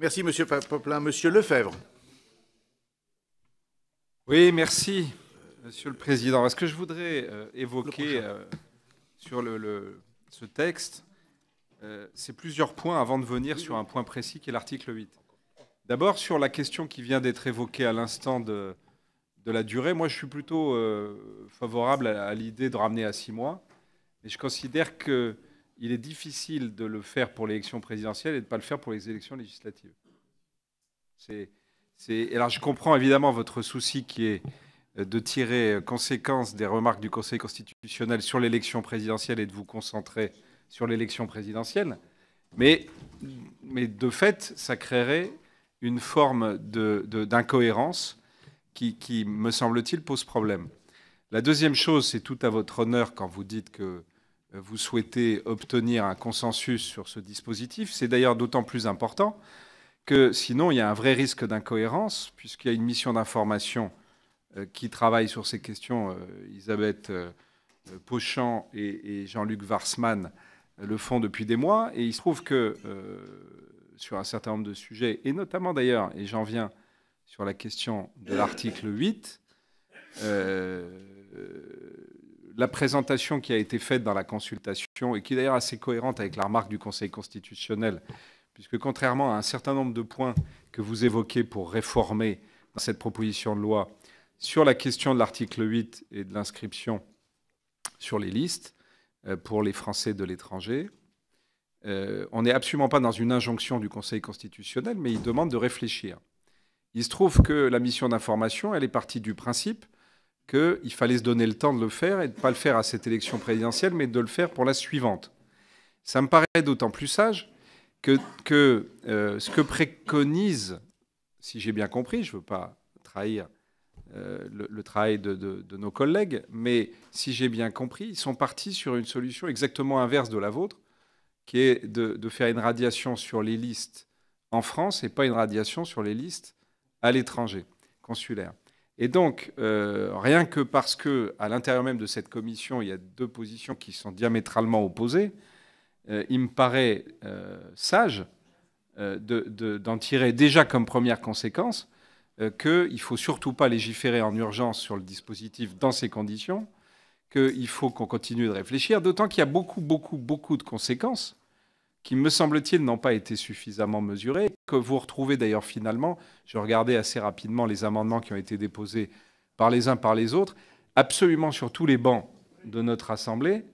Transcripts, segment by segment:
Merci, Monsieur Poplin. Monsieur Lefebvre. Oui, merci, Monsieur le Président. Ce que je voudrais euh, évoquer euh, sur le, ce texte, euh, c'est plusieurs points avant de venir sur un point précis qui est l'article 8. D'abord, sur la question qui vient d'être évoquée à l'instant de, la durée, moi je suis plutôt favorable à, à l'idée de ramener à six mois, mais je considère que il est difficile de le faire pour l'élection présidentielle et de ne pas le faire pour les élections législatives. C'est, alors je comprends évidemment votre souci qui est de tirer conséquence des remarques du Conseil constitutionnel sur l'élection présidentielle et de vous concentrer sur l'élection présidentielle, mais, mais de fait, ça créerait une forme d'incohérence de, qui, qui, me semble-t-il, pose problème. La deuxième chose, c'est tout à votre honneur quand vous dites que euh, vous souhaitez obtenir un consensus sur ce dispositif. C'est d'ailleurs d'autant plus important que sinon, il y a un vrai risque d'incohérence, puisqu'il y a une mission d'information euh, qui travaille sur ces questions, Elisabeth euh, Pochant et, Jean-Luc Warsman le font depuis des mois. Et il se trouve que sur un certain nombre de sujets, et notamment d'ailleurs, et j'en viens sur la question de l'article 8, la présentation qui a été faite dans la consultation, et qui est d'ailleurs assez cohérente avec la remarque du Conseil constitutionnel, puisque contrairement à un certain nombre de points que vous évoquez pour réformer dans cette proposition de loi, sur la question de l'article 8 et de l'inscription sur les listes euh, pour les Français de l'étranger, euh, on n'est absolument pas dans une injonction du Conseil constitutionnel, mais il demande de réfléchir. Il se trouve que la mission d'information, elle est partie du principe qu'il fallait se donner le temps de le faire et de ne pas le faire à cette élection présidentielle, mais de le faire pour la suivante. Ça me paraît d'autant plus sage que, euh, ce que préconise, si j'ai bien compris, je ne veux pas trahir euh, le, travail de, nos collègues, mais si j'ai bien compris, ils sont partis sur une solution exactement inverse de la vôtre, qui est de, de faire une radiation sur les listes en France et pas une radiation sur les listes à l'étranger, consulaire. Et donc, euh, rien que parce que à l'intérieur même de cette commission, il y a deux positions qui sont diamétralement opposées, euh, il me paraît euh, sage d'en tirer déjà comme première conséquence qu'il ne faut surtout pas légiférer en urgence sur le dispositif dans ces conditions, qu'il faut qu'on continue de réfléchir, d'autant qu'il y a beaucoup, beaucoup, beaucoup de conséquences qui, me semble-t-il, n'ont pas été suffisamment mesurés, que vous retrouvez d'ailleurs finalement, je regardais assez rapidement les amendements qui ont été déposés par les uns, par les autres, absolument sur tous les bancs de notre Assemblée,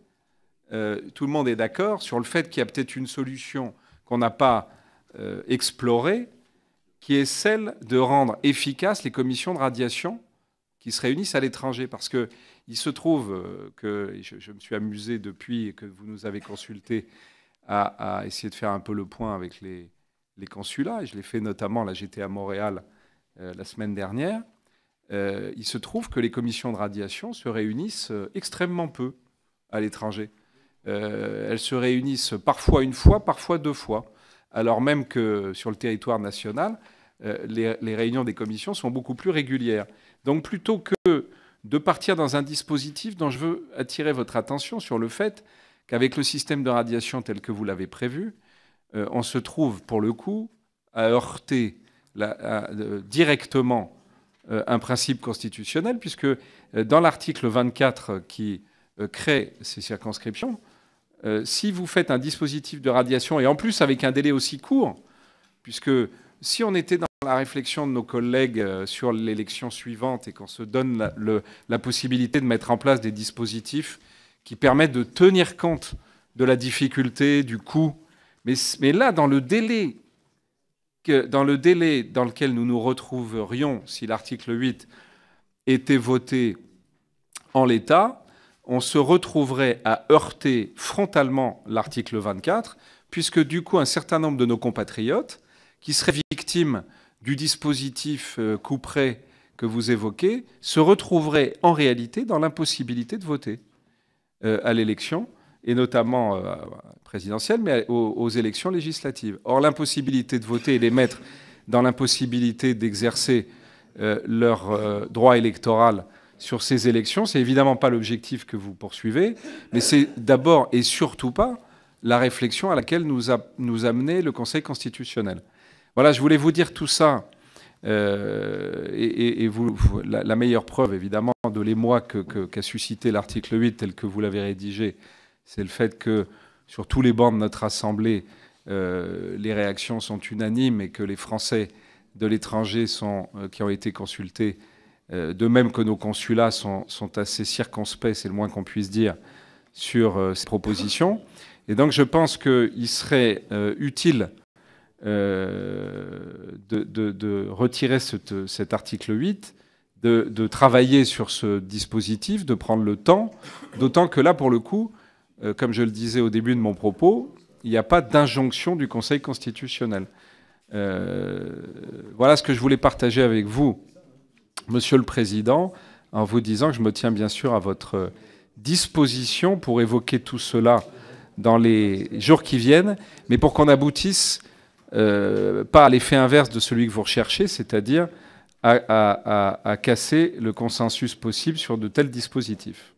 euh, tout le monde est d'accord sur le fait qu'il y a peut-être une solution qu'on n'a pas euh, explorée, qui est celle de rendre efficaces les commissions de radiation qui se réunissent à l'étranger. Parce qu'il se trouve euh, que, je, me suis amusé depuis que vous nous avez consultés à, essayer de faire un peu le point avec les, les consulats. Et je l'ai fait notamment, là j'étais à Montréal euh, la semaine dernière. Euh, il se trouve que les commissions de radiation se réunissent euh, extrêmement peu à l'étranger. elles se réunissent parfois une fois, parfois deux fois, alors même que sur le territoire national, les, les, réunions des commissions sont beaucoup plus régulières. Donc plutôt que de partir dans un dispositif dont je veux attirer votre attention sur le fait qu'avec le système de radiation tel que vous l'avez prévu, euh, on se trouve pour le coup à heurter euh, directement euh, un principe constitutionnel, puisque dans l'article 24 qui crée ces circonscriptions, si vous faites un dispositif de radiation, et en plus avec un délai aussi court, puisque si on était dans la réflexion de nos collègues sur l'élection suivante et qu'on se donne la, possibilité de mettre en place des dispositifs qui permettent de tenir compte de la difficulté, du coût. Mais, là, dans le, délai dans le délai dans lequel nous nous retrouverions si l'article 8 était voté en l'état, on se retrouverait à heurter frontalement l'article 24, puisque du coup un certain nombre de nos compatriotes qui seraient victimes du dispositif euh, couperet que vous évoquez se retrouveraient en réalité dans l'impossibilité de voter. Euh, à l'élection, et notamment euh, présidentielle, mais aux, élections législatives. Or, l'impossibilité de voter et les mettre dans l'impossibilité d'exercer euh, leur droit électoral sur ces élections. C'est évidemment pas l'objectif que vous poursuivez, mais c'est d'abord et surtout pas la réflexion à laquelle nous a nous amené le Conseil constitutionnel. Voilà, je voulais vous dire tout ça euh, et, vous, la, meilleure preuve, évidemment, de l'émoi qu'a suscité l'article 8 tel que vous l'avez rédigé, c'est le fait que sur tous les bancs de notre Assemblée, euh, les réactions sont unanimes et que les Français de l'étranger sont euh, qui ont été consultés, de même que nos consulats, sont, sont assez circonspects, c'est le moins qu'on puisse dire, sur ces propositions. Et donc je pense qu'il serait utile euh, de, retirer cet article 8, de, travailler sur ce dispositif, de prendre le temps, d'autant que là, pour le coup, euh, comme je le disais au début de mon propos, il n'y a pas d'injonction du Conseil constitutionnel. Euh, voilà ce que je voulais partager avec vous, Monsieur le Président, en vous disant que je me tiens bien sûr à votre disposition pour évoquer tout cela dans les jours qui viennent, mais pour qu'on aboutisse euh, par pas l'effet inverse de celui que vous recherchez, c'est-à-dire à casser le consensus possible sur de tels dispositifs.